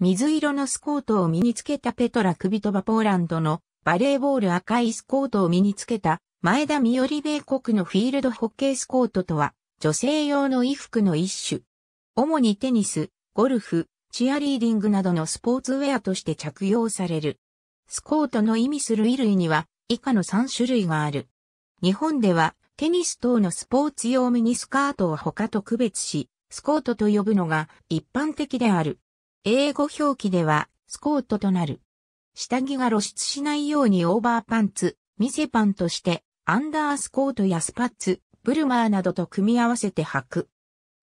水色のスコートを身につけたペトラ・クビトバポーランドのバレーボール赤いスコートを身につけた前田美織米国のフィールドホッケースコートとは女性用の衣服の一種。主にテニス、ゴルフ、チアリーディングなどのスポーツウェアとして着用される。スコートの意味する衣類には以下の3種類がある。日本ではテニス等のスポーツ用ミニスカートを他と区別し、スコートと呼ぶのが一般的である。英語表記では、スコートとなる。下着が露出しないようにオーバーパンツ、見せパンとして、アンダースコートやスパッツ、ブルマーなどと組み合わせて履く。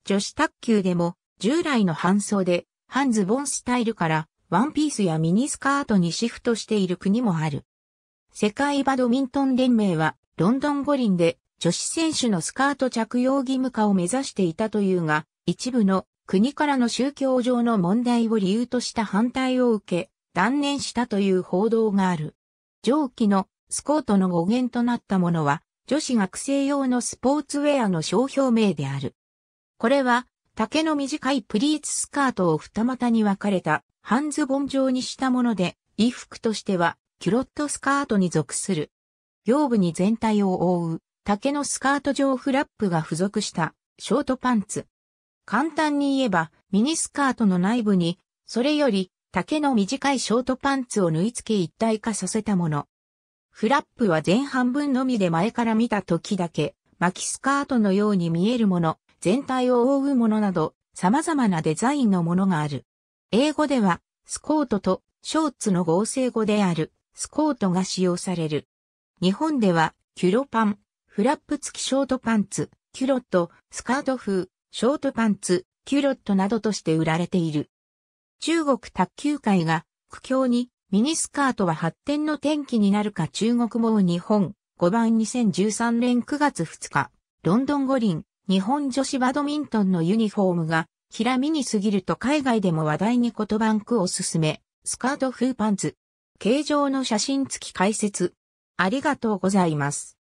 女子卓球でも、従来の半袖、半ズボンスタイルから、ワンピースやミニスカートにシフトしている国もある。世界バドミントン連盟は、ロンドン五輪で、女子選手のスカート着用義務化を目指していたというが、一部の国からの宗教上の問題を理由とした反対を受け、断念したという報道がある。上記のスコートの語源となったものは、女子学生用のスポーツウェアの商標名である。これは、丈の短いプリーツスカートを二股に分かれた半ズボン状にしたもので、衣服としてはキュロットスカートに属する。腰部に全体を覆う、丈のスカート状フラップが付属したショートパンツ。簡単に言えば、ミニスカートの内部に、それより丈の短いショートパンツを縫い付け一体化させたもの。フラップは前半分のみで前から見た時だけ、巻きスカートのように見えるもの、全体を覆うものなど、様々なデザインのものがある。英語では、スコートとショーツの合成語である、スコートが使用される。日本では、キュロパン、フラップ付きショートパンツ、キュロット、スカート風、ショートパンツ、キュロットなどとして売られている。中国卓球界が苦境にミニスカートは発展の転機になるか中国も日本5番2013年9月2日ロンドン五輪日本女子バドミントンのユニフォームがらみに過ぎると海外でも話題に言葉んくおすすめスカート風パンツ形状の写真付き解説ありがとうございます。